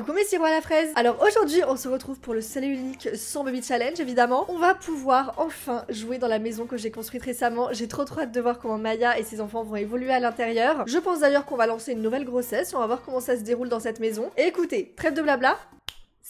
Coucou mes sirois à la fraise Alors aujourd'hui on se retrouve pour le salut unique sans baby challenge évidemment. On va pouvoir enfin jouer dans la maison que j'ai construite récemment. J'ai trop trop hâte de voir comment Maya et ses enfants vont évoluer à l'intérieur. Je pense d'ailleurs qu'on va lancer une nouvelle grossesse. On va voir comment ça se déroule dans cette maison. Et écoutez, trêve de blabla,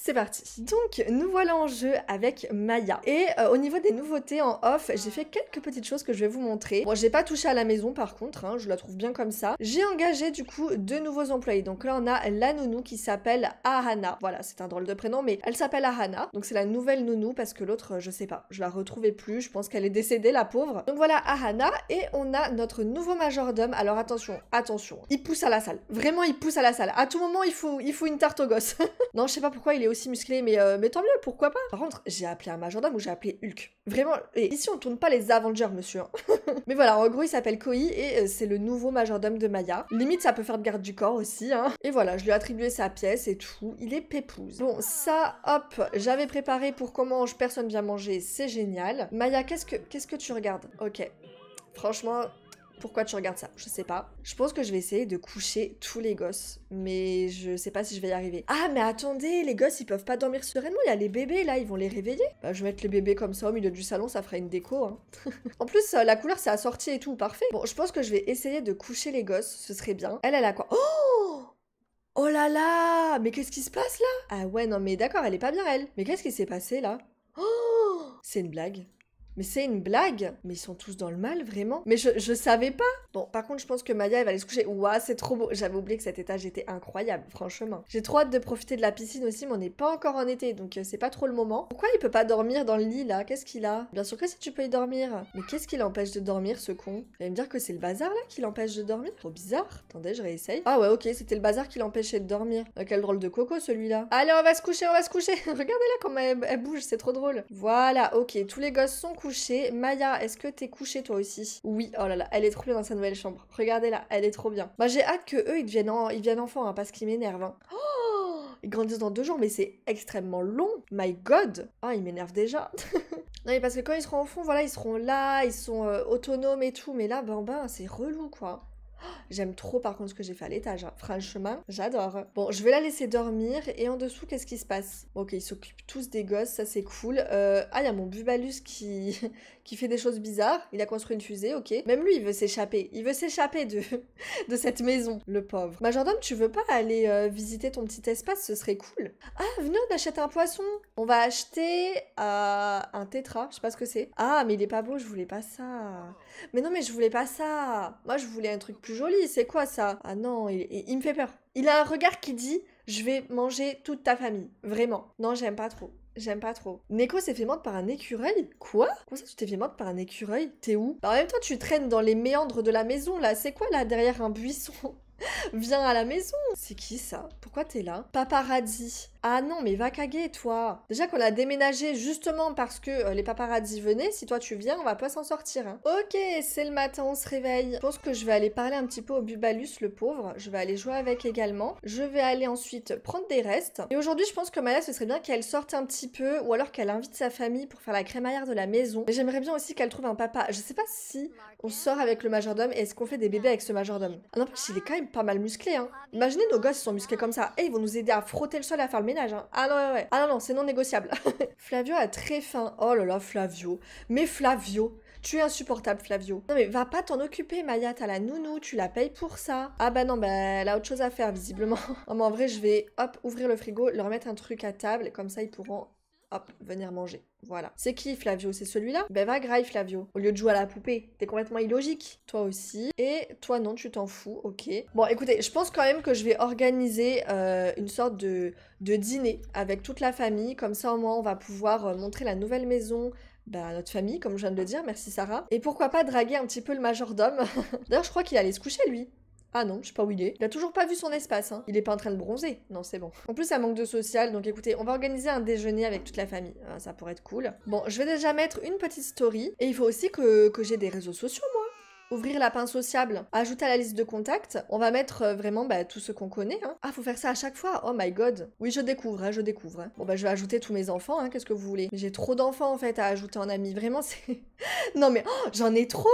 c'est parti. Donc nous voilà en jeu avec Maya. Et euh, au niveau des nouveautés en off, j'ai fait quelques petites choses que je vais vous montrer. Bon, j'ai pas touché à la maison par contre, hein, je la trouve bien comme ça. J'ai engagé du coup deux nouveaux employés. Donc là on a la nounou qui s'appelle Ahana. Voilà, c'est un drôle de prénom, mais elle s'appelle Ahana. Donc c'est la nouvelle nounou parce que l'autre, je sais pas, je la retrouvais plus. Je pense qu'elle est décédée, la pauvre. Donc voilà Ahana et on a notre nouveau majordome. Alors attention, attention, il pousse à la salle. Vraiment, il pousse à la salle. À tout moment, il faut, il faut une tarte au gosse. non, je sais pas pourquoi il est aussi musclé, mais, euh, mais tant mieux, pourquoi pas Par contre, j'ai appelé un majordome ou j'ai appelé Hulk. Vraiment, et ici on tourne pas les Avengers, monsieur. Hein. mais voilà, en gros, il s'appelle Koi et euh, c'est le nouveau majordome de Maya. Limite, ça peut faire de garde du corps aussi, hein. Et voilà, je lui ai attribué sa pièce et tout. Il est pépouze. Bon, ça, hop, j'avais préparé pour qu'on mange, personne vient manger, c'est génial. Maya, qu'est-ce que, qu'est-ce que tu regardes Ok. Franchement, pourquoi tu regardes ça Je sais pas. Je pense que je vais essayer de coucher tous les gosses, mais je sais pas si je vais y arriver. Ah, mais attendez, les gosses ils peuvent pas dormir sereinement, il y a les bébés là, ils vont les réveiller. Bah, je vais mettre les bébés comme ça au milieu du salon, ça fera une déco. Hein. en plus, euh, la couleur c'est assorti et tout, parfait. Bon, je pense que je vais essayer de coucher les gosses, ce serait bien. Elle, elle a quoi Oh Oh là là Mais qu'est-ce qui se passe là Ah ouais, non mais d'accord, elle est pas bien elle. Mais qu'est-ce qui s'est passé là Oh C'est une blague. Mais c'est une blague Mais ils sont tous dans le mal, vraiment Mais je, je savais pas Bon, par contre, je pense que Maya, elle va aller se coucher. Ouah, c'est trop beau J'avais oublié que cet étage était incroyable, franchement. J'ai trop hâte de profiter de la piscine aussi, mais on n'est pas encore en été, donc euh, c'est pas trop le moment. Pourquoi il peut pas dormir dans le lit, là Qu'est-ce qu'il a Bien sûr que si tu peux y dormir Mais qu'est-ce qui l'empêche de dormir, ce con Il va me dire que c'est le bazar, là, qui l'empêche de dormir Trop bizarre. Attendez, je réessaye. Ah ouais, ok, c'était le bazar qui l'empêchait de dormir. Euh, quel drôle de coco, celui-là. Allez, on va se coucher, on va se coucher regardez là comment elle, elle bouge, c'est trop drôle. Voilà, ok, tous les gosses sont Maya, est-ce que t'es couchée toi aussi Oui, oh là là, elle est trop bien dans sa nouvelle chambre. Regardez-la, elle est trop bien. Bah, j'ai hâte que eux, ils viennent ils enfants, hein, parce qu'ils m'énervent. Hein. Oh ils grandissent dans deux jours, mais c'est extrêmement long. My god Ah, ils m'énervent déjà Non mais parce que quand ils seront fond, voilà, ils seront là, ils sont euh, autonomes et tout, mais là, ben, ben c'est relou quoi. J'aime trop par contre ce que j'ai fait à l'étage. Hein. Franchement, j'adore. Bon, je vais la laisser dormir. Et en dessous, qu'est-ce qui se passe Ok, ils s'occupent tous des gosses, ça c'est cool. Euh, ah, il y a mon Bubalus qui... qui fait des choses bizarres. Il a construit une fusée, ok. Même lui, il veut s'échapper. Il veut s'échapper de... de cette maison, le pauvre. Majordome, tu veux pas aller euh, visiter ton petit espace Ce serait cool. Ah, venez, on achète un poisson. On va acheter euh, un tétra. Je sais pas ce que c'est. Ah, mais il est pas beau, je voulais pas ça. Mais non, mais je voulais pas ça. Moi, je voulais un truc plus joli, c'est quoi ça Ah non, il, me fait peur. Il a un regard qui dit je vais manger toute ta famille. Vraiment. Non, j'aime pas trop. J'aime pas trop. Neko s'est fait mordre par un écureuil Quoi Comment ça tu t'es fait mordre par un écureuil T'es où Bah en même temps tu traînes dans les méandres de la maison là, c'est quoi là derrière un buisson Viens à la maison C'est qui ça Pourquoi t'es là Paparazzi ah non, mais va caguer, toi. Déjà qu'on a déménagé justement parce que euh, les paparazzi venaient. Si toi tu viens, on va pas s'en sortir. Hein. Ok, c'est le matin, on se réveille. Je pense que je vais aller parler un petit peu au Bubalus, le pauvre. Je vais aller jouer avec également. Je vais aller ensuite prendre des restes. Et aujourd'hui, je pense que Maya, ce serait bien qu'elle sorte un petit peu ou alors qu'elle invite sa famille pour faire la crémaillère de la maison. Mais j'aimerais bien aussi qu'elle trouve un papa. Je sais pas si on sort avec le majordome et est-ce qu'on fait des bébés avec ce majordome. Ah non, parce qu'il est quand même pas mal musclé. Hein. Imaginez nos gosses sont musclés comme ça. Et eh, ils vont nous aider à frotter le sol, à faire le Hein. Ah non, ouais, Ah non, non, c'est non négociable. Flavio a très faim. Oh là là, Flavio. Mais Flavio, tu es insupportable, Flavio. Non mais va pas t'en occuper, Maya, t'as la nounou, tu la payes pour ça. Ah bah non, bah elle a autre chose à faire, visiblement. en vrai, je vais, hop, ouvrir le frigo, leur mettre un truc à table, comme ça ils pourront hop, venir manger. Voilà. C'est qui Flavio C'est celui-là Ben va graille Flavio. Au lieu de jouer à la poupée, t'es complètement illogique. Toi aussi. Et toi non, tu t'en fous, ok. Bon écoutez, je pense quand même que je vais organiser euh, une sorte de, de dîner avec toute la famille. Comme ça au moins on va pouvoir euh, montrer la nouvelle maison, ben, à notre famille, comme je viens de le dire, merci Sarah. Et pourquoi pas draguer un petit peu le majordome D'ailleurs, je crois qu'il allait se coucher, lui. Ah non, je sais pas où il est. Il a toujours pas vu son espace, hein. Il est pas en train de bronzer. Non, c'est bon. En plus, ça manque de social, donc écoutez, on va organiser un déjeuner avec toute la famille. Hein, ça pourrait être cool. Bon, je vais déjà mettre une petite story, et il faut aussi que, que j'ai des réseaux sociaux, moi ouvrir la pince sociable, ajouter à la liste de contacts. On va mettre euh, vraiment bah, tout ce qu'on connaît. Hein. Ah, faut faire ça à chaque fois. Oh my god. Oui, je découvre, hein, je découvre. Hein. Bon, bah, je vais ajouter tous mes enfants. Qu'est-ce que vous voulez J'ai trop d'enfants en fait à ajouter en ami. Vraiment, c'est. non, mais oh, j'en ai trop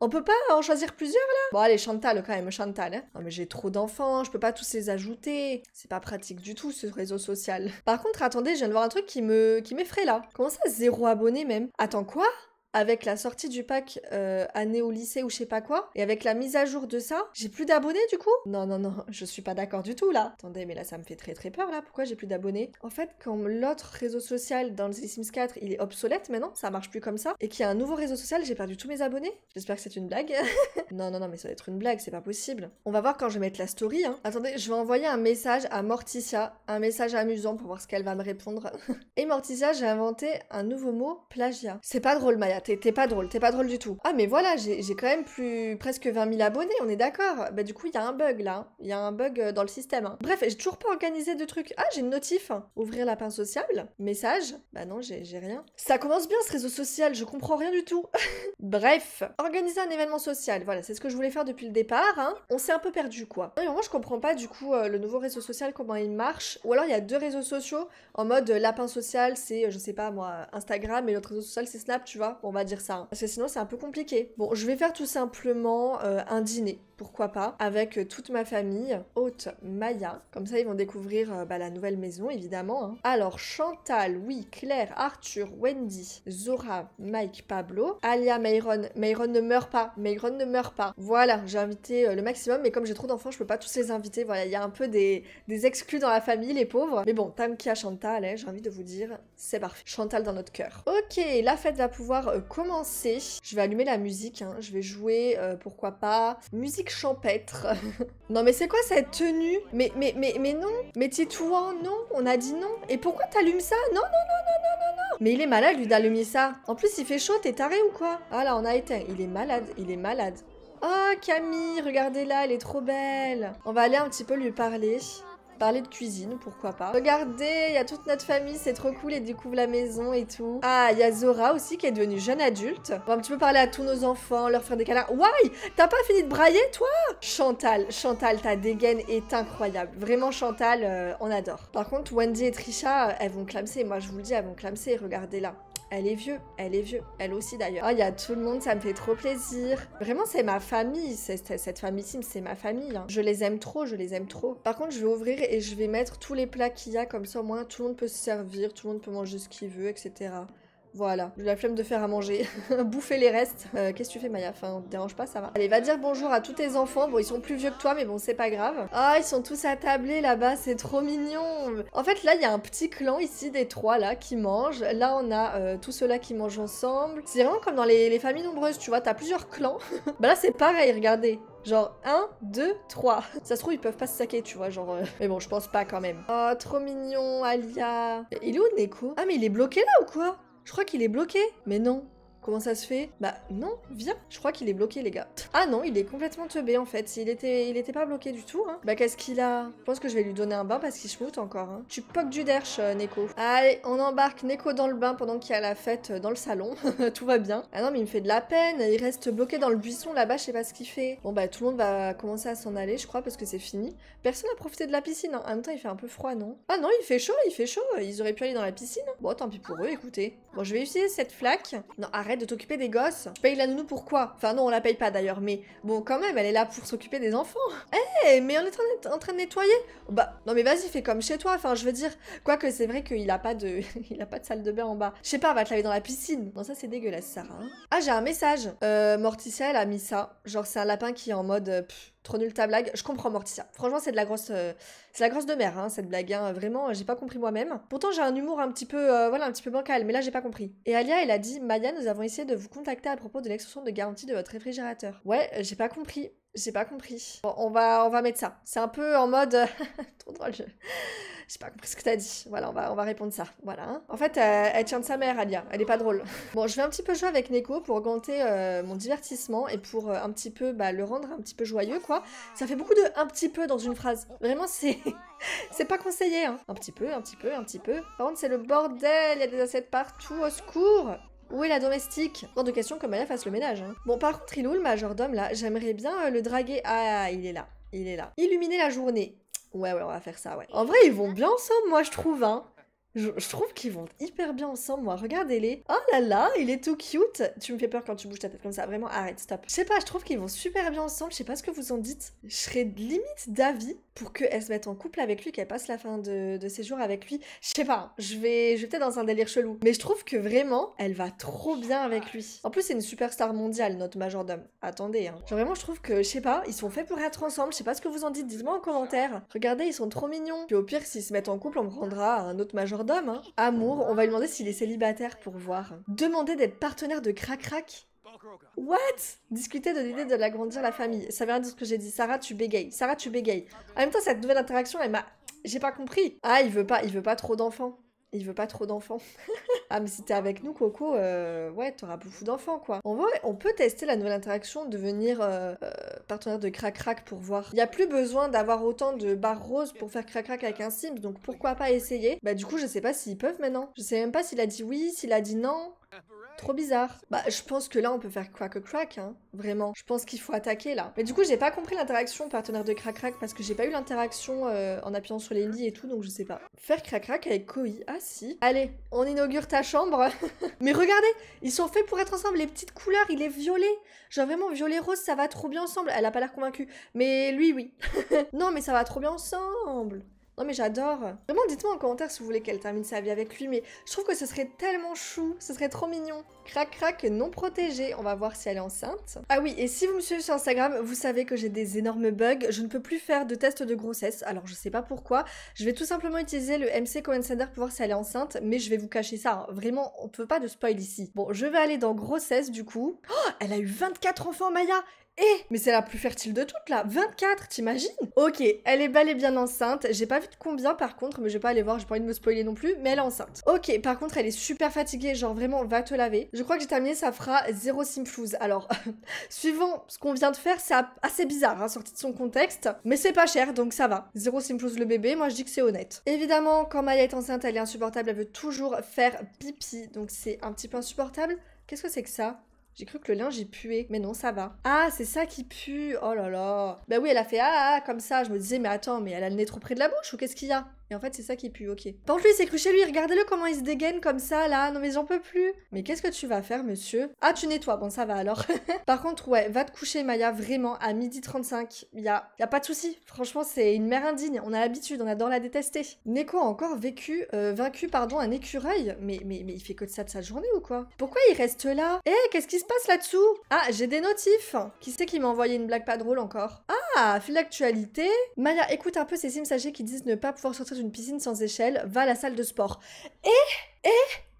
on peut pas en choisir plusieurs là Bon allez Chantal quand même, Chantal. Hein non mais j'ai trop d'enfants, je peux pas tous les ajouter. C'est pas pratique du tout ce réseau social. Par contre attendez, je viens de voir un truc qui me qui m'effraie là. Comment ça zéro abonné même Attends quoi avec la sortie du pack euh, année au lycée ou je sais pas quoi, et avec la mise à jour de ça, j'ai plus d'abonnés du coup Non, non, non, je suis pas d'accord du tout là. Attendez, mais là ça me fait très très peur là, pourquoi j'ai plus d'abonnés En fait, quand l'autre réseau social dans The Sims 4, il est obsolète maintenant, ça marche plus comme ça, et qu'il y a un nouveau réseau social, j'ai perdu tous mes abonnés J'espère que c'est une blague. non, non, non, mais ça doit être une blague, c'est pas possible. On va voir quand je vais mettre la story. Hein. Attendez, je vais envoyer un message à Morticia, un message amusant pour voir ce qu'elle va me répondre. et Morticia, j'ai inventé un nouveau mot, plagiat. C'est pas drôle, Maya t'es pas drôle, t'es pas drôle du tout. Ah, mais voilà, j'ai quand même plus presque 20 000 abonnés, on est d'accord. Bah, du coup, il y a un bug là, il y a un bug euh, dans le système. Hein. Bref, j'ai toujours pas organisé de trucs. Ah, j'ai une notif, ouvrir Lapin Social. message. Bah, non, j'ai rien. Ça commence bien ce réseau social, je comprends rien du tout. Bref, organiser un événement social, voilà, c'est ce que je voulais faire depuis le départ. Hein. On s'est un peu perdu quoi. Non, moi, je comprends pas du coup euh, le nouveau réseau social, comment il marche. Ou alors, il y a deux réseaux sociaux en mode euh, lapin social, c'est, je sais pas moi, Instagram et l'autre réseau social, c'est Snap, tu vois on va dire ça. Hein. Parce que sinon, c'est un peu compliqué. Bon, je vais faire tout simplement euh, un dîner, pourquoi pas, avec euh, toute ma famille, hôte Maya. Comme ça, ils vont découvrir euh, bah, la nouvelle maison, évidemment. Hein. Alors, Chantal, oui, Claire, Arthur, Wendy, Zora, Mike, Pablo, Alia, Mayron. Mayron ne meurt pas. Mayron ne meurt pas. Voilà, j'ai invité le maximum, mais comme j'ai trop d'enfants, je peux pas tous les inviter. Voilà, il y a un peu des, des exclus dans la famille, les pauvres. Mais bon, Tamkia, Chantal, allez, hein, j'ai envie de vous dire, c'est parfait. Chantal dans notre cœur. Ok, la fête va pouvoir euh, commencer, je vais allumer la musique, hein. je vais jouer, euh, pourquoi pas, musique champêtre. non mais c'est quoi cette tenue mais, mais, mais, mais non Mais tais-toi, non, on a dit non. Et pourquoi t'allumes ça Non, non, non, non, non, non, Mais il est malade lui d'allumer ça. En plus il fait chaud, t'es taré ou quoi Ah là, on a éteint. Il est malade, il est malade. Oh Camille, regardez là, elle est trop belle. On va aller un petit peu lui parler. Parler de cuisine, pourquoi pas. Regardez, il y a toute notre famille, c'est trop cool, ils découvrent la maison et tout. Ah, il y a Zora aussi qui est devenue jeune adulte. On va un peu parler à tous nos enfants, leur faire des câlins. Why T'as pas fini de brailler, toi Chantal, Chantal, ta dégaine est incroyable. Vraiment, Chantal, euh, on adore. Par contre, Wendy et Trisha, elles vont clamser. Moi, je vous le dis, elles vont clamser. Regardez là. Elle est vieux, elle est vieux, elle aussi d'ailleurs. Oh, il y a tout le monde, ça me fait trop plaisir. Vraiment, c'est ma famille, cette famille Sim, c'est ma famille. Hein. Je les aime trop, je les aime trop. Par contre, je vais ouvrir et je vais mettre tous les plats qu'il y a, comme ça au moins tout le monde peut se servir, tout le monde peut manger ce qu'il veut, etc. Voilà, j'ai la flemme de faire à manger. Bouffer les restes. Euh, qu'est-ce que tu fais Maya Enfin, te dérange pas, ça va. Allez, va dire bonjour à tous tes enfants. Bon, ils sont plus vieux que toi, mais bon, c'est pas grave. Ah, oh, ils sont tous attablés là-bas, c'est trop mignon. En fait, là, il y a un petit clan ici des trois, là, qui mangent. Là, on a euh, tous ceux-là qui mangent ensemble. C'est vraiment comme dans les, familles nombreuses, tu vois, t'as plusieurs clans. bah là, c'est pareil, regardez. Genre 1, 2, 3. Ça se trouve, ils peuvent pas se saquer, tu vois, genre... Euh, mais bon, je pense pas quand même. Oh, trop mignon, Alia. Il est où, Neko Ah, mais il est bloqué là ou quoi je crois qu'il est bloqué. Mais non, Comment ça se fait Bah non, viens. Je crois qu'il est bloqué, les gars. Ah non, il est complètement teubé en fait. Il était, pas bloqué du tout. Hein. Bah qu'est-ce qu'il a Je pense que je vais lui donner un bain parce qu'il schmoute encore. Hein. Tu poques du derche, euh, Neko. Allez, on embarque Neko dans le bain pendant qu'il y a la fête euh, dans le salon. tout va bien. Ah non, mais il me fait de la peine. Il reste bloqué dans le buisson là-bas. Je sais pas ce qu'il fait. Bon bah tout le monde va commencer à s'en aller, je crois, parce que c'est fini. Personne n'a profité de la piscine. Hein. En même temps, il fait un peu froid, non Ah non, il fait chaud, il fait chaud. Ils auraient pu aller dans la piscine. Bon, tant pis pour eux. Écoutez, bon, je vais utiliser cette flaque. Non, arrête de t'occuper des gosses. paye paye la nounou pourquoi Enfin non, on la paye pas d'ailleurs, mais bon quand même, elle est là pour s'occuper des enfants. Eh, mais on est en train de nettoyer Bah non mais vas-y, fais comme chez toi. Enfin je veux dire, quoique c'est vrai qu'il a pas de, il a pas de salle de bain en bas. Je sais pas, va te laver dans la piscine. Non ça c'est dégueulasse Sarah. Hein. ah j'ai un message. Euh, Morticia elle a mis ça. Genre c'est un lapin qui est en mode. Euh, Trop nulle ta blague. Je comprends Morticia. Franchement, c'est de la grosse, euh, c'est la grosse de mer, hein, cette blague. Hein. Vraiment, j'ai pas compris moi-même. Pourtant, j'ai un humour un petit peu, euh, voilà, un petit peu bancal, mais là, j'ai pas compris. Et Alia, elle a dit, Maya, nous avons essayé de vous contacter à propos de l'extension de garantie de votre réfrigérateur. Ouais, j'ai pas compris. J'ai pas compris. Bon, on va, on va mettre ça. C'est un peu en mode. Trop drôle, je. J'ai pas compris ce que t'as dit. Voilà, on va, on va répondre ça. Voilà. En fait, euh, elle, tient de sa mère, Alia. Elle est pas drôle. bon, je vais un petit peu jouer avec Neko pour augmenter euh, mon divertissement et pour euh, un petit peu bah, le rendre un petit peu joyeux, quoi. Ça fait beaucoup de un petit peu dans une phrase. Vraiment, c'est. c'est pas conseillé, hein. Un petit peu, un petit peu, un petit peu. Par contre, c'est le bordel. Il y a des assiettes partout. Au secours. Où est la domestique Tant de question comme elle fasse le ménage. Hein. Bon, par contre, où le majordome, là, j'aimerais bien euh, le draguer. Ah, ah, ah, il est là. Il est là. Illuminer la journée. Ouais, ouais, on va faire ça, ouais. En vrai, ils vont bien ensemble, moi, je trouve, hein. Je, trouve qu'ils vont hyper bien ensemble, moi. Regardez-les. Oh là là, il est tout cute. Tu me fais peur quand tu bouges ta tête comme ça. Vraiment, arrête, stop. Je sais pas, je trouve qu'ils vont super bien ensemble. Je sais pas ce que vous en dites. Je serais limite d'avis pour qu'elle se mette en couple avec lui, qu'elle passe la fin de, de, ses jours avec lui. Je sais pas, je vais, je vais peut-être dans un délire chelou. Mais je trouve que vraiment, elle va trop bien avec lui. En plus, c'est une superstar mondiale, notre majordome. Attendez, hein. Genre vraiment, je trouve que, je sais pas, ils sont faits pour être ensemble. Je sais pas ce que vous en dites. Dites-moi en commentaire. Regardez, ils sont trop mignons. Puis au pire, s'ils se mettent en couple, on prendra un autre majordome d'homme. Hein. Amour, on va lui demander s'il est célibataire pour voir. Demander d'être partenaire de crac-crac What Discuter de l'idée de l'agrandir la famille. Ça veut rien dire ce que j'ai dit. Sarah, tu bégayes. Sarah, tu bégayes. En même temps, cette nouvelle interaction, elle m'a... J'ai pas compris. Ah, il veut pas, il veut pas trop d'enfants. Il veut pas trop d'enfants. ah, mais si t'es avec nous, Coco, euh, ouais, t'auras beaucoup d'enfants, quoi. On vrai, on peut tester la nouvelle interaction, devenir euh, euh, partenaire de Crac Crac pour voir. Il n'y a plus besoin d'avoir autant de barres roses pour faire Crac Crac avec un sim donc pourquoi pas essayer Bah du coup, je sais pas s'ils peuvent maintenant. Je sais même pas s'il a dit oui, s'il a dit non. Trop bizarre. Bah, je pense que là, on peut faire crack a crack, hein. Vraiment. Je pense qu'il faut attaquer là. Mais du coup, j'ai pas compris l'interaction partenaire de crack crack parce que j'ai pas eu l'interaction euh, en appuyant sur les lits et tout, donc je sais pas. Faire crack crack avec Koi. Ah si. Allez, on inaugure ta chambre. Mais regardez, ils sont faits pour être ensemble. Les petites couleurs, il est violet. Genre vraiment, violet rose, ça va trop bien ensemble. Elle a pas l'air convaincue. Mais lui, oui. non, mais ça va trop bien ensemble. Non mais j'adore. Vraiment, dites-moi en commentaire si vous voulez qu'elle termine sa vie avec lui, mais je trouve que ce serait tellement chou, ce serait trop mignon. Crac crac non protégé, on va voir si elle est enceinte. Ah oui, et si vous me suivez sur Instagram, vous savez que j'ai des énormes bugs, je ne peux plus faire de test de grossesse, alors je sais pas pourquoi. Je vais tout simplement utiliser le MC Cohen Sender pour voir si elle est enceinte, mais je vais vous cacher ça, hein. vraiment, on peut pas de spoil ici. Bon, je vais aller dans grossesse du coup. Oh, elle a eu 24 enfants Maya eh, mais c'est la plus fertile de toutes là, 24, t'imagines Ok, elle est bel et bien enceinte, j'ai pas vu de combien par contre, mais je vais pas aller voir, j'ai pas envie de me spoiler non plus, mais elle est enceinte. Ok, par contre elle est super fatiguée, genre vraiment va te laver. Je crois que j'ai terminé, ça fera zéro simflouz. Alors, suivant ce qu'on vient de faire, c'est assez bizarre, hein, sorti de son contexte, mais c'est pas cher, donc ça va. Zéro simflouz le bébé, moi je dis que c'est honnête. Évidemment, quand Maya est enceinte, elle est insupportable, elle veut toujours faire pipi, donc c'est un petit peu insupportable. Qu'est-ce que c'est que ça j'ai cru que le linge, il puait. Mais non, ça va. Ah, c'est ça qui pue. Oh là là. Bah oui, elle a fait ah, ah comme ça. Je me disais, mais attends, mais elle a le nez trop près de la bouche ou qu'est-ce qu'il y a et en fait, c'est ça qui pue, ok. en lui, c'est cru chez lui, regardez-le comment il se dégaine comme ça, là. Non, mais j'en peux plus. Mais qu'est-ce que tu vas faire, monsieur Ah, tu nettoies, bon, ça va alors. Par contre, ouais, va te coucher, Maya, vraiment, à midi 35. Y a, y a pas de souci. Franchement, c'est une mère indigne. On a l'habitude, on adore la détester. Neko a encore vécu, euh, vaincu, pardon, un écureuil. Mais, mais, mais il fait que de ça de sa journée ou quoi Pourquoi il reste là Eh, qu'est-ce qui se passe là-dessous Ah, j'ai des notifs. Qui c'est qui m'a envoyé une blague pas drôle encore Ah, fil d'actualité. Maya, écoute un peu ces sims qui disent ne pas pouvoir sortir une piscine sans échelle, va à la salle de sport. Eh Eh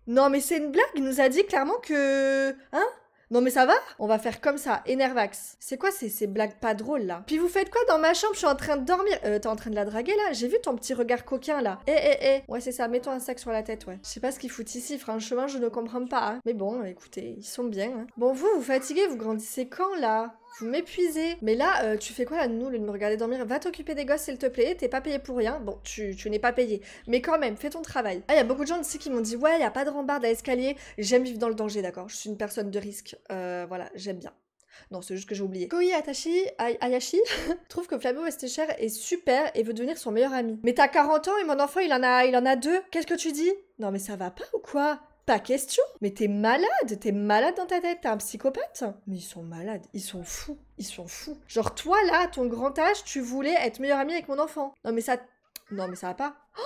non mais c'est une blague, il nous a dit clairement que... Hein non mais ça va On va faire comme ça, énervax. C'est quoi ces, blagues pas drôles là Puis vous faites quoi dans ma chambre Je suis en train de dormir. Euh, t'es en train de la draguer là J'ai vu ton petit regard coquin là. Eh eh eh Ouais c'est ça, mets-toi un sac sur la tête ouais. Je sais pas ce qu'ils foutent ici, franchement je ne comprends pas. Hein. Mais bon, écoutez, ils sont bien. Hein. Bon vous, vous fatiguez, vous grandissez quand là m'épuiser Mais là, euh, tu fais quoi à nous de me regarder dormir Va t'occuper des gosses, s'il te plaît. T'es pas payé pour rien. Bon, tu, n'es pas payé. Mais quand même, fais ton travail. Ah, il y a beaucoup de gens ici qui m'ont dit Ouais, il a pas de rambarde à escalier. J'aime vivre dans le danger, d'accord Je suis une personne de risque. Euh, voilà, j'aime bien. Non, c'est juste que j'ai oublié. Koi Atashi, Ayashi trouve que Flavio Estécher est super et veut devenir son meilleur ami. Mais t'as 40 ans et mon enfant il en a, il en a deux. Qu'est-ce que tu dis Non mais ça va pas ou quoi pas question. Mais t'es malade, t'es malade dans ta tête, t'es un psychopathe. Mais ils sont malades, ils sont fous, ils sont fous. Genre toi là, à ton grand âge, tu voulais être meilleur ami avec mon enfant. Non mais ça, non mais ça va pas. Oh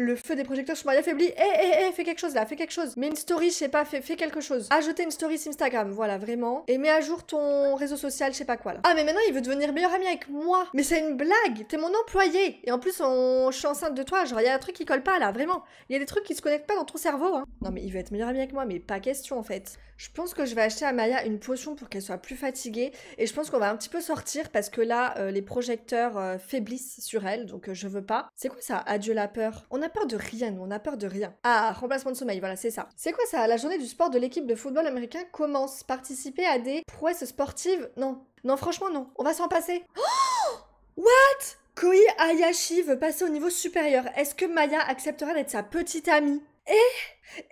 le feu des projecteurs suis Maria affaibli Eh, eh, eh, fais quelque chose là, fais quelque chose. Mets une story, je sais pas, fais, quelque chose. Ajouter une story sur Instagram, voilà, vraiment. Et mets à jour ton réseau social, je sais pas quoi là. Ah, mais maintenant il veut devenir meilleur ami avec moi. Mais c'est une blague, t'es mon employé. Et en plus, on... je suis enceinte de toi, genre, il y a un truc qui colle pas là, vraiment. Il y a des trucs qui se connectent pas dans ton cerveau. Hein. Non, mais il veut être meilleur ami avec moi, mais pas question en fait. Je pense que je vais acheter à Maya une potion pour qu'elle soit plus fatiguée. Et je pense qu'on va un petit peu sortir parce que là, euh, les projecteurs euh, faiblissent sur elle. Donc euh, je veux pas. C'est quoi ça Adieu la peur. On a peur de rien, nous. On a peur de rien. Ah, remplacement de sommeil, voilà, c'est ça. C'est quoi ça La journée du sport de l'équipe de football américain commence. Participer à des prouesses sportives Non. Non, franchement, non. On va s'en passer. Oh What Koi Ayashi veut passer au niveau supérieur. Est-ce que Maya acceptera d'être sa petite amie Eh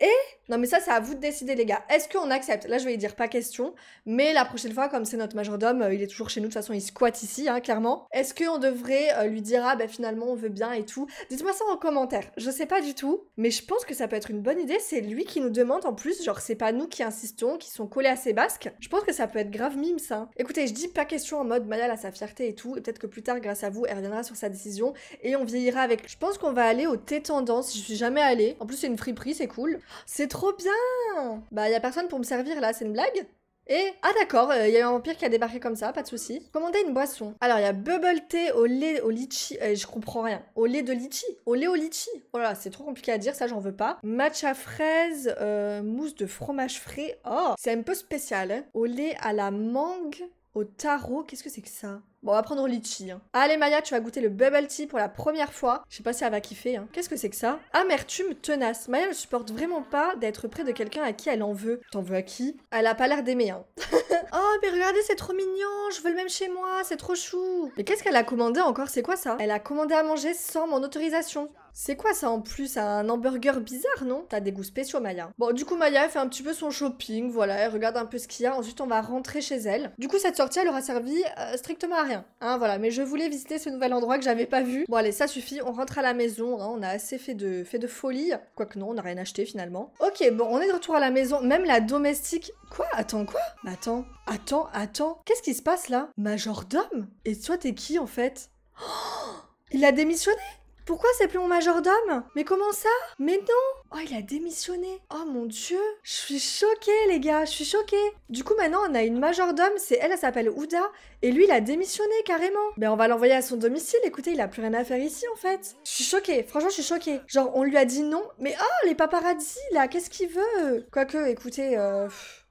et, non mais ça c'est à vous de décider les gars, est-ce qu'on accepte Là je vais dire pas question, mais la prochaine fois comme c'est notre majordome, euh, il est toujours chez nous, de toute façon il squatte ici hein, clairement. Est-ce qu'on devrait euh, lui dire ah ben finalement on veut bien et tout Dites-moi ça en commentaire, je sais pas du tout, mais je pense que ça peut être une bonne idée, c'est lui qui nous demande en plus, genre c'est pas nous qui insistons, qui sont collés à ses basques, je pense que ça peut être grave mime ça. Écoutez je dis pas question en mode malade à sa fierté et tout, et peut-être que plus tard grâce à vous elle reviendra sur sa décision et on vieillira avec. Je pense qu'on va aller au t tendance, je suis jamais allée, en plus c'est une friperie c'est cool. C'est trop bien Bah, y a personne pour me servir là, c'est une blague et ah d'accord, il euh, y a un vampire qui a débarqué comme ça, pas de souci. Commander une boisson. Alors il y a bubble tea au lait au litchi, euh, je comprends rien. Au lait de litchi, au lait au litchi. Oh là, c'est trop compliqué à dire, ça j'en veux pas. Matcha fraise, euh, mousse de fromage frais. Oh, c'est un peu spécial. Hein. Au lait à la mangue, au tarot, qu'est-ce que c'est que ça Bon, on va prendre litchi. Hein. Allez Maya, tu vas goûter le bubble tea pour la première fois. Je sais pas si elle va kiffer. Hein. Qu'est-ce que c'est que ça Amertume tenace. Maya ne supporte vraiment pas d'être près de quelqu'un à qui elle en veut. T'en veux à qui Elle a pas l'air d'aimer. Hein. oh mais regardez, c'est trop mignon. Je veux le même chez moi. C'est trop chou. Mais qu'est-ce qu'elle a commandé encore C'est quoi ça Elle a commandé à manger sans mon autorisation. C'est quoi ça en plus Un hamburger bizarre, non T'as des goûts spéciaux, Maya. Bon, du coup, Maya, fait un petit peu son shopping, voilà, elle regarde un peu ce qu'il y a. Ensuite, on va rentrer chez elle. Du coup, cette sortie, elle aura servi euh, strictement à Hein, voilà. Mais je voulais visiter ce nouvel endroit que j'avais pas vu. Bon, allez, ça suffit. On rentre à la maison. Hein, on a assez fait de, fait de folie. Quoique non, on n'a rien acheté finalement. Ok, bon, on est de retour à la maison. Même la domestique. Quoi Attends, quoi Attends, attends, attends. Qu'est-ce qui se passe là Majordome Et toi, t'es qui en fait oh Il a démissionné pourquoi c'est plus mon majordome Mais comment ça Mais non Oh, il a démissionné Oh mon dieu Je suis choquée, les gars Je suis choquée Du coup, maintenant, on a une majordome, c'est elle, elle s'appelle Ouda, et lui, il a démissionné carrément Mais ben, on va l'envoyer à son domicile, écoutez, il a plus rien à faire ici, en fait Je suis choquée, franchement, je suis choquée Genre, on lui a dit non, mais oh, les paparazzi, là, qu'est-ce qu'il veut Quoique, écoutez, euh...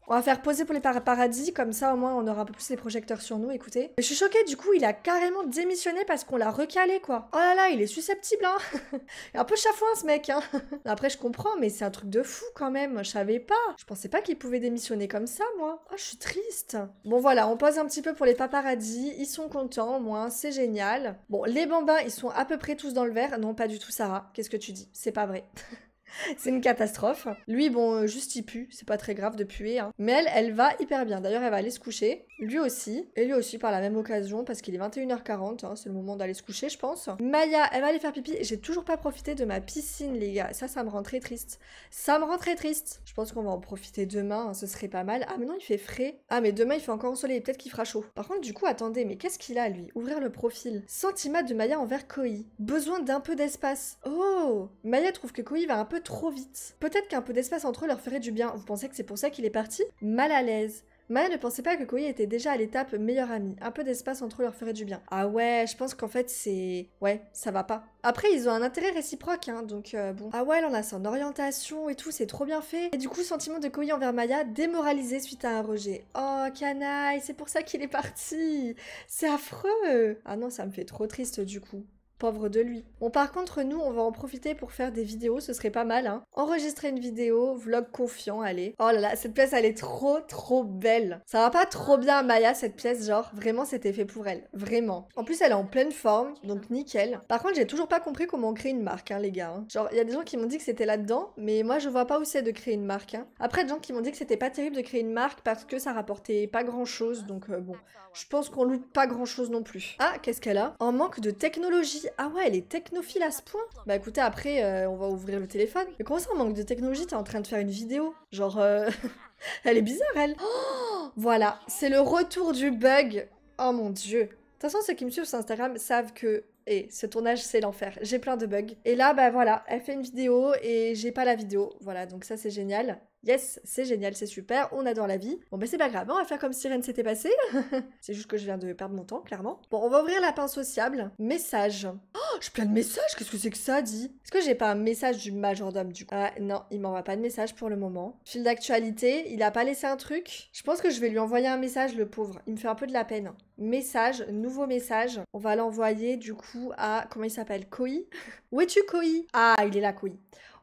On va faire poser pour les paparazzi, comme ça au moins on aura un peu plus les projecteurs sur nous, écoutez. je suis choquée, du coup, il a carrément démissionné parce qu'on l'a recalé, quoi. Oh là là, il est susceptible, hein Il est un peu chafouin, ce mec, hein Après, je comprends, mais c'est un truc de fou, quand même. Je savais pas. Je pensais pas qu'il pouvait démissionner comme ça, moi. Oh, je suis triste. Bon, voilà, on pose un petit peu pour les paparazzi. Ils sont contents, au moins, c'est génial. Bon, les bambins, ils sont à peu près tous dans le verre. Non, pas du tout, Sarah. Qu'est-ce que tu dis C'est pas vrai. c'est une catastrophe. Lui, bon, euh, juste il pue, c'est pas très grave de puer. Hein. Mais elle, elle va hyper bien. D'ailleurs, elle va aller se coucher. Lui aussi. Et lui aussi par la même occasion, parce qu'il est 21h40. Hein. c'est le moment d'aller se coucher, je pense. Maya, elle va aller faire pipi. J'ai toujours pas profité de ma piscine, les gars. Ça, ça me rend très triste. Ça me rend très triste. Je pense qu'on va en profiter demain. Hein. ce serait pas mal. Ah, mais non, il fait frais. Ah, mais demain, il fait encore soleil. Peut-être qu'il fera chaud. Par contre, du coup, attendez, mais qu'est-ce qu'il a, lui Ouvrir le profil. centimètre de Maya envers Koi. Besoin d'un peu d'espace. Oh Maya trouve que Koi va un peu trop vite. Peut-être qu'un peu d'espace entre eux leur ferait du bien. Vous pensez que c'est pour ça qu'il est parti Mal à l'aise. Maya ne pensait pas que Koi était déjà à l'étape meilleure amie. Un peu d'espace entre eux leur ferait du bien. Ah ouais, je pense qu'en fait c'est... Ouais, ça va pas. Après, ils ont un intérêt réciproque, hein, donc euh, bon. Ah ouais, là en a son orientation et tout, c'est trop bien fait. Et du coup, sentiment de Koi envers Maya démoralisé suite à un rejet. Oh, canaille, c'est pour ça qu'il est parti. C'est affreux. Ah non, ça me fait trop triste du coup. Pauvre de lui. Bon par contre nous on va en profiter pour faire des vidéos, ce serait pas mal hein. Enregistrer une vidéo, vlog confiant, allez. Oh là là, cette pièce elle est trop trop belle. Ça va pas trop bien à Maya cette pièce, genre vraiment c'était fait pour elle, vraiment. En plus elle est en pleine forme, donc nickel. Par contre j'ai toujours pas compris comment on crée une marque hein les gars. Hein. Genre il y a des gens qui m'ont dit que c'était là-dedans, mais moi je vois pas où c'est de créer une marque. Hein. Après des gens qui m'ont dit que c'était pas terrible de créer une marque parce que ça rapportait pas grand chose, donc euh, bon. Je pense qu'on loupe pas grand chose non plus. Ah, qu'est-ce qu'elle a En manque de technologie ah ouais, elle est technophile à ce point Bah écoutez, après, euh, on va ouvrir le téléphone. Mais comment ça, en manque de technologie, t'es en train de faire une vidéo Genre, euh, elle est bizarre, elle. Oh voilà, c'est le retour du bug. Oh mon dieu. De toute façon, ceux qui me suivent sur Instagram savent que et ce tournage c'est l'enfer. J'ai plein de bugs. Et là bah voilà, elle fait une vidéo et j'ai pas la vidéo. Voilà, donc ça c'est génial yes, c'est génial, c'est super, on adore la vie. Bon, ben c'est pas grave, hein, on va faire comme si rien ne s'était passé. c'est juste que je viens de perdre mon temps, clairement. Bon, on va ouvrir la pince sociable. Message. Oh, j'ai plein de messages, qu'est-ce que c'est que ça, dit Est-ce que j'ai pas un message du majordome du coup Ah, non, il m'envoie pas de message pour le moment. Fil d'actualité, il a pas laissé un truc. Je pense que je vais lui envoyer un message, le pauvre. Il me fait un peu de la peine. Message, nouveau message. On va l'envoyer du coup à. Comment il s'appelle Koi Où es-tu, Koi Ah, il est là, Koi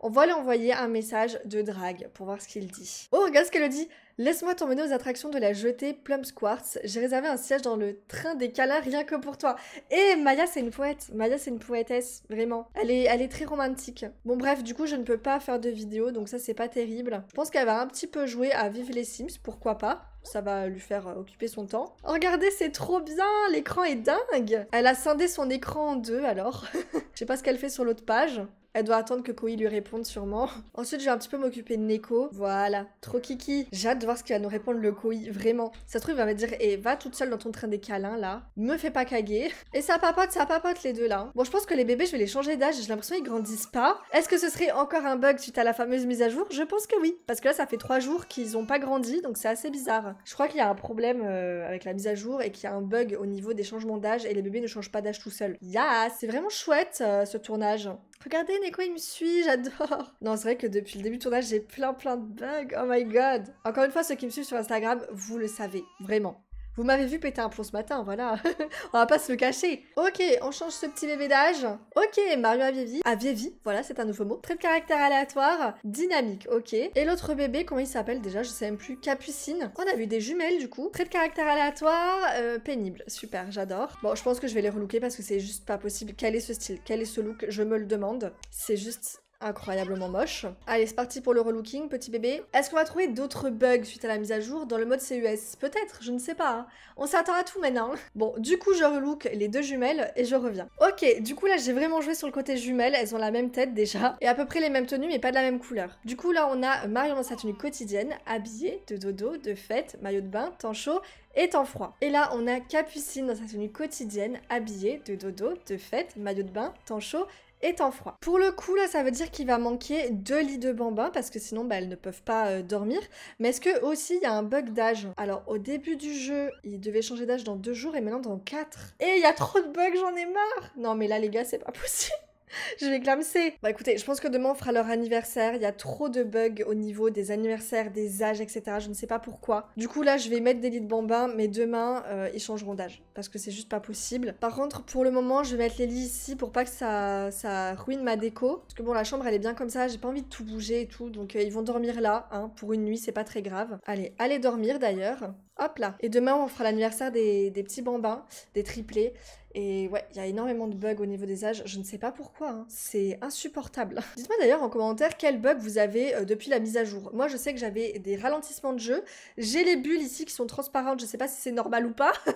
on va lui envoyer un message de drague pour voir ce qu'il dit. Oh, regarde ce qu'elle dit Laisse-moi t'emmener aux attractions de la jetée Plum Squartz. J'ai réservé un siège dans le train des câlins rien que pour toi. Et eh, Maya, c'est une poète. Maya, c'est une poétesse, vraiment. Elle est, elle est très romantique. Bon, bref, du coup, je ne peux pas faire de vidéo, donc ça, c'est pas terrible. Je pense qu'elle va un petit peu jouer à Vive les Sims, pourquoi pas ça va lui faire euh, occuper son temps. Oh, regardez, c'est trop bien L'écran est dingue Elle a scindé son écran en deux, alors. Je sais pas ce qu'elle fait sur l'autre page. Elle doit attendre que Koi lui réponde sûrement. Ensuite, je vais un petit peu m'occuper de Neko. Voilà, trop kiki. J'ai hâte de voir ce qu'il va nous répondre le Koi, vraiment. Ça trouve, il va me dire, et eh, va toute seule dans ton train des câlins là, me fais pas caguer. Et ça papote, ça papote les deux là. Bon, je pense que les bébés, je vais les changer d'âge, j'ai l'impression qu'ils grandissent pas. Est-ce que ce serait encore un bug suite à la fameuse mise à jour Je pense que oui, parce que là, ça fait trois jours qu'ils ont pas grandi, donc c'est assez bizarre. Je crois qu'il y a un problème euh, avec la mise à jour et qu'il y a un bug au niveau des changements d'âge et les bébés ne changent pas d'âge tout seuls. Ya, c'est vraiment chouette euh, ce tournage. Regardez, Neko, il me suit, j'adore. Non, c'est vrai que depuis le début du tournage, j'ai plein plein de bugs. Oh my god. Encore une fois, ceux qui me suivent sur Instagram, vous le savez, vraiment. Vous m'avez vu péter un plomb ce matin, voilà. on va pas se le cacher. Ok, on change ce petit bébé d'âge. Ok, Mario Avievi. Avievi, voilà, c'est un nouveau mot. Très de caractère aléatoire, dynamique, ok. Et l'autre bébé, comment il s'appelle déjà Je sais même plus. Capucine. On a vu des jumelles du coup. Très de caractère aléatoire, euh, pénible. Super, j'adore. Bon, je pense que je vais les relooker parce que c'est juste pas possible. Quel est ce style Quel est ce look Je me le demande. C'est juste incroyablement moche. Allez, c'est parti pour le relooking, petit bébé. Est-ce qu'on va trouver d'autres bugs suite à la mise à jour dans le mode CUS e Peut-être, je ne sais pas. Hein. On s'attend à tout maintenant. Hein. Bon, du coup, je relook les deux jumelles et je reviens. Ok, du coup, là, j'ai vraiment joué sur le côté jumelles. Elles ont la même tête déjà et à peu près les mêmes tenues, mais pas de la même couleur. Du coup, là, on a Marion dans sa tenue quotidienne, habillée de dodo, de fête, maillot de bain, temps chaud et temps froid. Et là, on a Capucine dans sa tenue quotidienne, habillée de dodo, de fête, maillot de bain, temps chaud et en froid. Pour le coup, là, ça veut dire qu'il va manquer deux lits de bambins parce que sinon, bah, elles ne peuvent pas euh, dormir. Mais est-ce que aussi il y a un bug d'âge Alors, au début du jeu, il devait changer d'âge dans deux jours et maintenant dans quatre. Et il y a trop de bugs, j'en ai marre Non, mais là, les gars, c'est pas possible je vais c'est. Bah écoutez, je pense que demain on fera leur anniversaire. Il y a trop de bugs au niveau des anniversaires, des âges, etc. Je ne sais pas pourquoi. Du coup là, je vais mettre des lits de bambins, mais demain euh, ils changeront d'âge parce que c'est juste pas possible. Par contre, pour le moment, je vais mettre les lits ici pour pas que ça, ça ruine ma déco. Parce que bon, la chambre elle est bien comme ça. J'ai pas envie de tout bouger et tout, donc euh, ils vont dormir là, hein, pour une nuit, c'est pas très grave. Allez, allez dormir d'ailleurs. Hop là. Et demain on fera l'anniversaire des, des petits bambins, des triplés. Et ouais, il y a énormément de bugs au niveau des âges. Je ne sais pas pourquoi. Hein. C'est insupportable. Dites-moi d'ailleurs en commentaire quel bug vous avez euh, depuis la mise à jour. Moi, je sais que j'avais des ralentissements de jeu. J'ai les bulles ici qui sont transparentes. Je ne sais pas si c'est normal ou pas.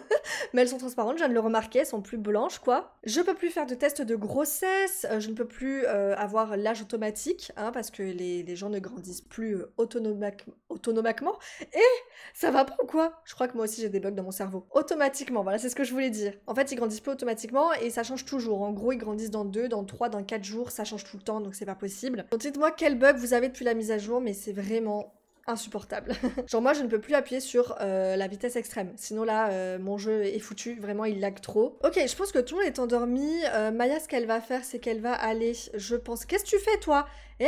mais elles sont transparentes. Je viens de le remarquer. Elles sont plus blanches, quoi. Je peux plus faire de tests de grossesse. Euh, je ne peux plus euh, avoir l'âge automatique. Hein, parce que les, gens ne grandissent plus autonomiquement. Et ça va pas quoi Je crois que moi aussi j'ai des bugs dans mon cerveau. Automatiquement. Voilà, c'est ce que je voulais dire. En fait, ils grandissent automatiquement et ça change toujours. En gros, ils grandissent dans 2, dans 3, dans 4 jours, ça change tout le temps, donc c'est pas possible. Donc dites-moi quel bug vous avez depuis la mise à jour, mais c'est vraiment insupportable. Genre moi je ne peux plus appuyer sur euh, la vitesse extrême, sinon là euh, mon jeu est foutu, vraiment il lag trop. Ok je pense que tout le monde est endormi, euh, Maya ce qu'elle va faire c'est qu'elle va aller, je pense, qu'est-ce que tu fais toi eh,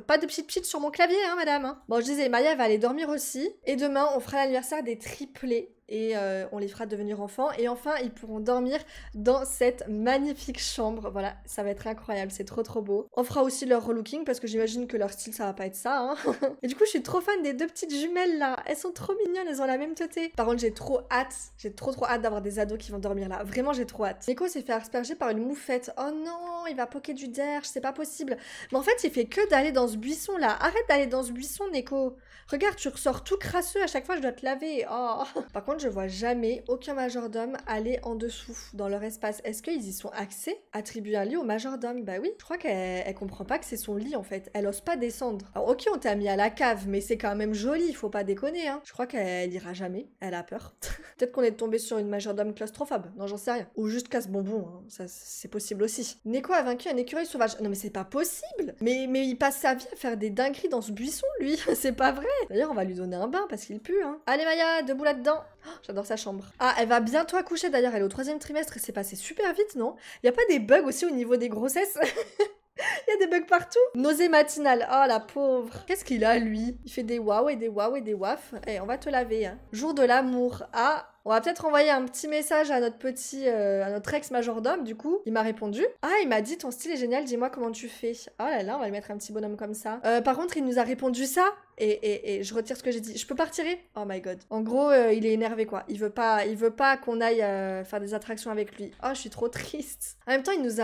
pas de petite petite sur mon clavier hein, madame. Hein. Bon je disais Maya va aller dormir aussi, et demain on fera l'anniversaire des triplés et euh, on les fera devenir enfants. Et enfin, ils pourront dormir dans cette magnifique chambre. Voilà, ça va être incroyable, c'est trop trop beau. On fera aussi leur relooking parce que j'imagine que leur style ça va pas être ça. Hein. et du coup, je suis trop fan des deux petites jumelles là. Elles sont trop mignonnes, elles ont la même teuté. Par contre, j'ai trop hâte, j'ai trop trop hâte d'avoir des ados qui vont dormir là. Vraiment, j'ai trop hâte. Nico s'est fait asperger par une moufette. Oh non, il va poquer du derge, c'est pas possible. Mais en fait, il fait que d'aller dans ce buisson là. Arrête d'aller dans ce buisson, Neko Regarde, tu ressors tout crasseux à chaque fois, je dois te laver. Oh. Par contre, je vois jamais aucun majordome aller en dessous dans leur espace. Est-ce qu'ils y sont axés Attribuer un lit au majordome Bah oui, je crois qu'elle comprend pas que c'est son lit en fait. Elle ose pas descendre. Alors ok, on t'a mis à la cave, mais c'est quand même joli, faut pas déconner. Hein. Je crois qu'elle ira jamais, elle a peur. Peut-être qu'on est tombé sur une majordome claustrophobe, non j'en sais rien. Ou juste casse-bonbon, hein. ça c'est possible aussi. Neko a vaincu un écureuil sauvage. Non mais c'est pas possible mais, mais il passe sa vie à faire des dingueries dans ce buisson lui, c'est pas vrai D'ailleurs on va lui donner un bain parce qu'il pue hein. Allez Maya, debout là-dedans J'adore sa chambre. Ah, elle va bientôt accoucher d'ailleurs, elle est au troisième trimestre et c'est passé super vite, non Il a pas des bugs aussi au niveau des grossesses Il y a des bugs partout. Nausée matinale. Oh la pauvre. Qu'est-ce qu'il a lui Il fait des waouh et des waouh et des waf. Et eh, on va te laver. Hein. Jour de l'amour. Ah, on va peut-être envoyer un petit message à notre petit, euh, à notre ex-majordome, du coup. Il m'a répondu. Ah, il m'a dit, ton style est génial, dis-moi comment tu fais. Oh là là, on va lui mettre un petit bonhomme comme ça. Euh, par contre, il nous a répondu ça. Et, et, je retire ce que j'ai dit. Je peux pas retirer Oh my god. En gros, euh, il est énervé quoi. Il veut pas, il veut pas qu'on aille faire des attractions avec lui. Oh, je suis trop triste. En même temps, il nous,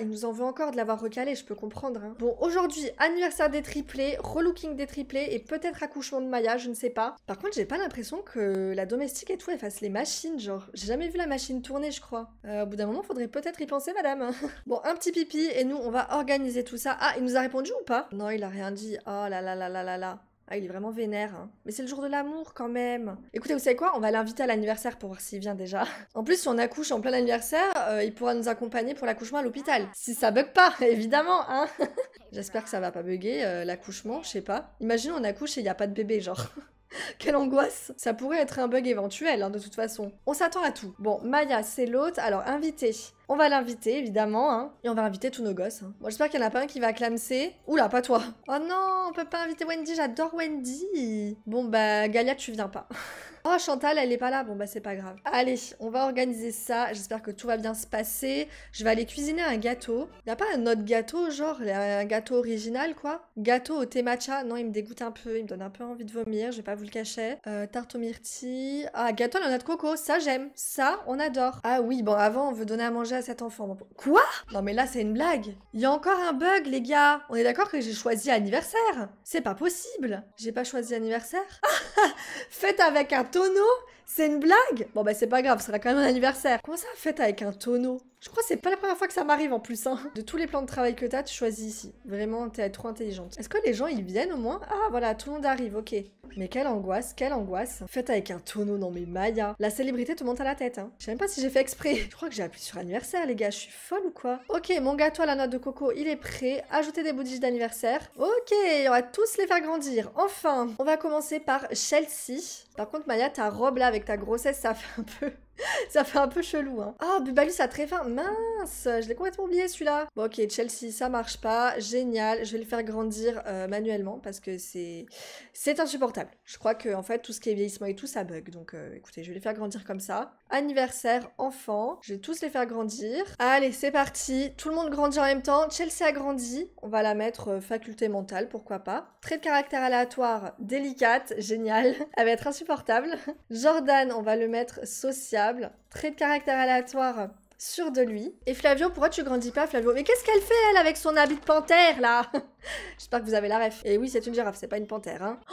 il nous en veut encore de l'avoir recalé, je peux comprendre. Hein. Bon, aujourd'hui, anniversaire des triplés, relooking des triplés et peut-être accouchement de Maya, je ne sais pas. Par contre, j'ai pas l'impression que la domestique et tout efface les les machines, genre. J'ai jamais vu la machine tourner, je crois. Euh, au bout d'un moment, faudrait peut-être y penser, madame. bon, un petit pipi, et nous, on va organiser tout ça. Ah, il nous a répondu ou pas Non, il a rien dit. Oh là là là là là là. Ah, il est vraiment vénère. Hein. Mais c'est le jour de l'amour quand même. Écoutez, vous savez quoi On va l'inviter à l'anniversaire pour voir s'il vient déjà. En plus, si on accouche en plein anniversaire, euh, il pourra nous accompagner pour l'accouchement à l'hôpital. Si ça bug pas, évidemment, hein. J'espère que ça va pas bugger euh, l'accouchement, je sais pas. Imagine on accouche et il n'y a pas de bébé, genre. Quelle angoisse Ça pourrait être un bug éventuel, hein, de toute façon. On s'attend à tout. Bon, Maya, c'est l'hôte, alors invité. On va l'inviter, évidemment, hein. Et on va inviter tous nos gosses. Hein. Bon, j'espère qu'il n'y en a pas un qui va clamser. Oula, pas toi Oh non, on peut pas inviter Wendy, j'adore Wendy Bon, bah, Galia, tu viens pas. Oh, Chantal, elle n'est pas là. Bon, bah, c'est pas grave. Allez, on va organiser ça. J'espère que tout va bien se passer. Je vais aller cuisiner un gâteau. Y a pas un autre gâteau, genre un gâteau original, quoi Gâteau au thé matcha. Non, il me dégoûte un peu. Il me donne un peu envie de vomir. Je vais pas vous le cacher. Euh, tarte aux myrtilles. Ah, gâteau à la noix de coco. Ça, j'aime. Ça, on adore. Ah oui, bon, avant, on veut donner à manger à cet enfant. Quoi Non, mais là, c'est une blague. Il y a encore un bug, les gars. On est d'accord que j'ai choisi anniversaire. C'est pas possible. J'ai pas choisi anniversaire. Faites avec un tonneau c'est une blague Bon, bah, c'est pas grave, ce sera quand même un anniversaire. Comment ça, fête avec un tonneau Je crois que c'est pas la première fois que ça m'arrive en plus, hein. De tous les plans de travail que t'as, tu choisis ici. Vraiment, t'es trop intelligente. Est-ce que les gens, ils viennent au moins Ah, voilà, tout le monde arrive, ok. Mais quelle angoisse, quelle angoisse. Fête avec un tonneau, non mais Maya. La célébrité te monte à la tête, hein. Je sais même pas si j'ai fait exprès. Je crois que j'ai appuyé sur anniversaire, les gars, je suis folle ou quoi Ok, mon gâteau à la noix de coco, il est prêt. Ajouter des bouddhistes d'anniversaire. Ok, on va tous les faire grandir. Enfin, on va commencer par Chelsea. Par contre, Maya, ta robe là avec ta grossesse, ça fait un peu ça fait un peu chelou, hein. Oh, ah, Bubalus a très faim. Mince, je l'ai complètement oublié celui-là. Bon, ok, Chelsea, ça marche pas. Génial, je vais le faire grandir euh, manuellement parce que c'est c'est insupportable. Je crois que en fait tout ce qui est vieillissement et tout ça bug. Donc euh, écoutez, je vais les faire grandir comme ça. Anniversaire, enfant, je vais tous les faire grandir. Allez, c'est parti. Tout le monde grandit en même temps. Chelsea a grandi. On va la mettre euh, faculté mentale, pourquoi pas. Trait de caractère aléatoire, délicate, génial. Elle va être insupportable. Jordan, on va le mettre social trait de caractère aléatoire sûr de lui. Et Flavio, pourquoi tu grandis pas, Flavio Mais qu'est-ce qu'elle fait, elle, avec son habit de panthère, là J'espère que vous avez la ref. Et oui, c'est une girafe, c'est pas une panthère, hein.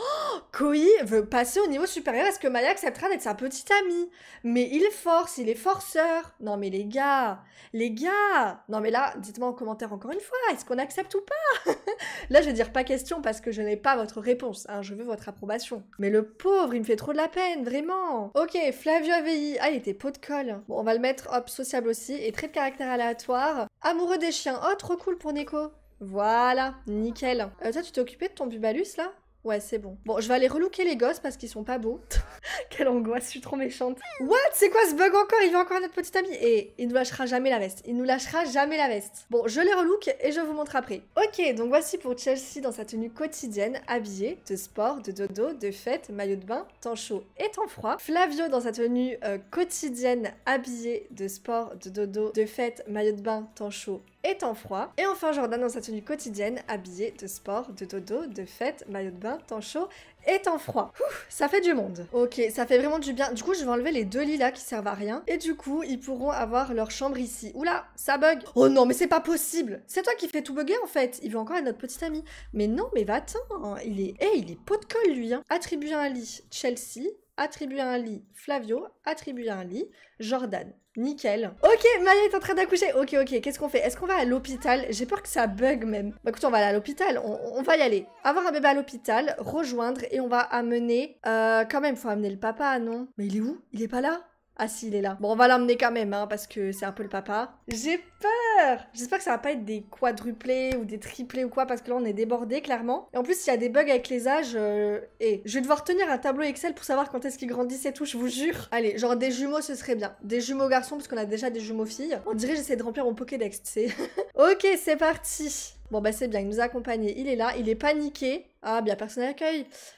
Oh veut passer au niveau supérieur. Est-ce que Maya acceptera d'être sa petite amie Mais il force, il est forceur. Non, mais les gars, les gars Non, mais là, dites-moi en commentaire encore une fois, est-ce qu'on accepte ou pas Là, je vais dire pas question parce que je n'ai pas votre réponse. Hein. Je veux votre approbation. Mais le pauvre, il me fait trop de la peine, vraiment. Ok, Flavio a été Ah, il était pot de colle. Bon, on va le mettre, hop, sociable et trait de caractère aléatoire. Amoureux des chiens. Oh, trop cool pour Neko. Voilà, nickel. Euh, toi, tu t'es occupé de ton bubalus là Ouais, c'est bon. Bon, je vais aller relooker les gosses parce qu'ils sont pas beaux. Quelle angoisse, je suis trop méchante. What C'est quoi ce bug encore Il veut encore notre petit ami Et il nous lâchera jamais la veste. Il nous lâchera jamais la veste. Bon, je les relook et je vous montre après. Ok, donc voici pour Chelsea dans sa tenue quotidienne, habillée de sport, de dodo, de fête, maillot de bain, temps chaud et temps froid. Flavio dans sa tenue euh, quotidienne, habillée de sport, de dodo, de fête, maillot de bain, temps chaud et temps froid. Et enfin Jordan dans sa tenue quotidienne, habillé de sport, de dodo, de fête, maillot de bain, temps chaud et temps froid. ça fait du monde. Ok, ça fait vraiment du bien. Du coup, je vais enlever les deux lits là qui servent à rien. Et du coup, ils pourront avoir leur chambre ici. Oula, ça bug. Oh non, mais c'est pas possible. C'est toi qui fais tout bugger en fait. Il veut encore être notre petit ami. Mais non, mais va-t'en. Il est, eh, il est pot de colle lui. Hein. Attribuer un lit, Chelsea. Attribuer un lit, Flavio. Attribuer un lit, Jordan. Nickel. Ok, Maya est en train d'accoucher. Ok, ok, qu'est-ce qu'on fait Est-ce qu'on va à l'hôpital J'ai peur que ça bug même. Bah écoute, on va aller à l'hôpital. On, va y aller. Avoir un bébé à l'hôpital, rejoindre et on va amener... Euh, quand même, faut amener le papa, non Mais il est où Il est pas là ah si, il est là. Bon, on va l'emmener quand même, hein, parce que c'est un peu le papa. J'ai peur J'espère que ça va pas être des quadruplés ou des triplés ou quoi, parce que là, on est débordé, clairement. Et en plus, il y a des bugs avec les âges, et euh, eh, je vais devoir tenir un tableau Excel pour savoir quand est-ce qu'il grandit, et tout, je vous jure. Allez, genre des jumeaux, ce serait bien. Des jumeaux garçons, parce qu'on a déjà des jumeaux filles. On dirait j'essaie de remplir mon Pokédex, tu sais. ok, c'est parti Bon, bah c'est bien, il nous a Il est là, il est paniqué. Ah, bien, personne à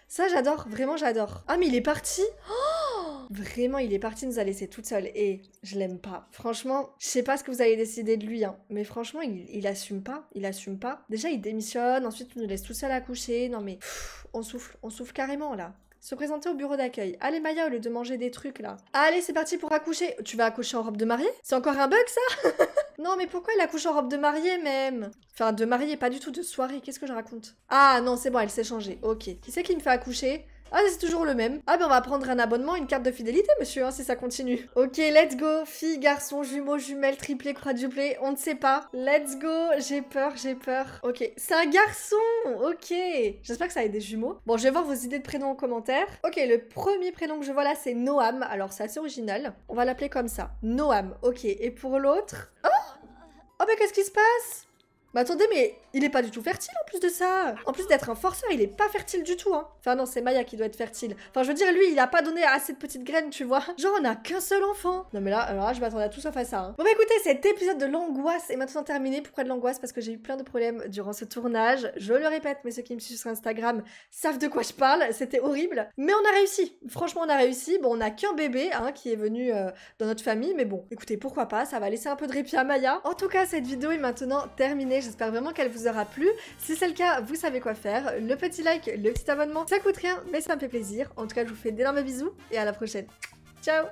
Ça, j'adore, vraiment, j'adore. Ah, mais il est parti oh Vraiment, il est parti, il nous a laissé toutes seules Et je l'aime pas. Franchement, je sais pas ce que vous avez décider de lui, hein, Mais franchement, il, assume pas. Il assume pas. Déjà, il démissionne. Ensuite, il nous laisse tout seul à coucher. Non, mais on souffle. On souffle carrément, là se présenter au bureau d'accueil. Allez Maya, au lieu de manger des trucs là. Allez, c'est parti pour accoucher. Tu vas accoucher en robe de mariée C'est encore un bug ça Non, mais pourquoi elle accouche en robe de mariée même Enfin, de mariée, pas du tout de soirée. Qu'est-ce que je raconte Ah non, c'est bon, elle s'est changée. Ok. Qui c'est qui me fait accoucher ah, c'est toujours le même. Ah, ben on va prendre un abonnement, une carte de fidélité, monsieur, hein, si ça continue. Ok, let's go. Fille, garçon, jumeau, jumelles, triplé, quadruplé, on ne sait pas. Let's go. J'ai peur, j'ai peur. Ok, c'est un garçon. Ok. J'espère que ça a des jumeaux. Bon, je vais voir vos idées de prénoms en commentaire. Ok, le premier prénom que je vois là, c'est Noam. Alors, c'est assez original. On va l'appeler comme ça. Noam. Ok, et pour l'autre... Oh Oh, mais ben, qu'est-ce qui se passe mais bah, attendez, mais il est pas du tout fertile en plus de ça. En plus d'être un forceur, il est pas fertile du tout. Hein. Enfin non, c'est Maya qui doit être fertile. Enfin je veux dire, lui, il a pas donné assez de petites graines, tu vois. Genre on a qu'un seul enfant. Non mais là, je m'attendais à tout sauf à ça. Hein. Bon bah écoutez, cet épisode de l'angoisse est maintenant terminé. Pourquoi de l'angoisse Parce que j'ai eu plein de problèmes durant ce tournage. Je le répète, mais ceux qui me suivent sur Instagram savent de quoi je parle. C'était horrible. Mais on a réussi. Franchement, on a réussi. Bon, on a qu'un bébé hein, qui est venu euh, dans notre famille. Mais bon, écoutez, pourquoi pas Ça va laisser un peu de répit à Maya. En tout cas, cette vidéo est maintenant terminée j'espère vraiment qu'elle vous aura plu. Si c'est le cas, vous savez quoi faire. Le petit like, le petit abonnement, ça coûte rien, mais ça me fait plaisir. En tout cas, je vous fais d'énormes bisous et à la prochaine. Ciao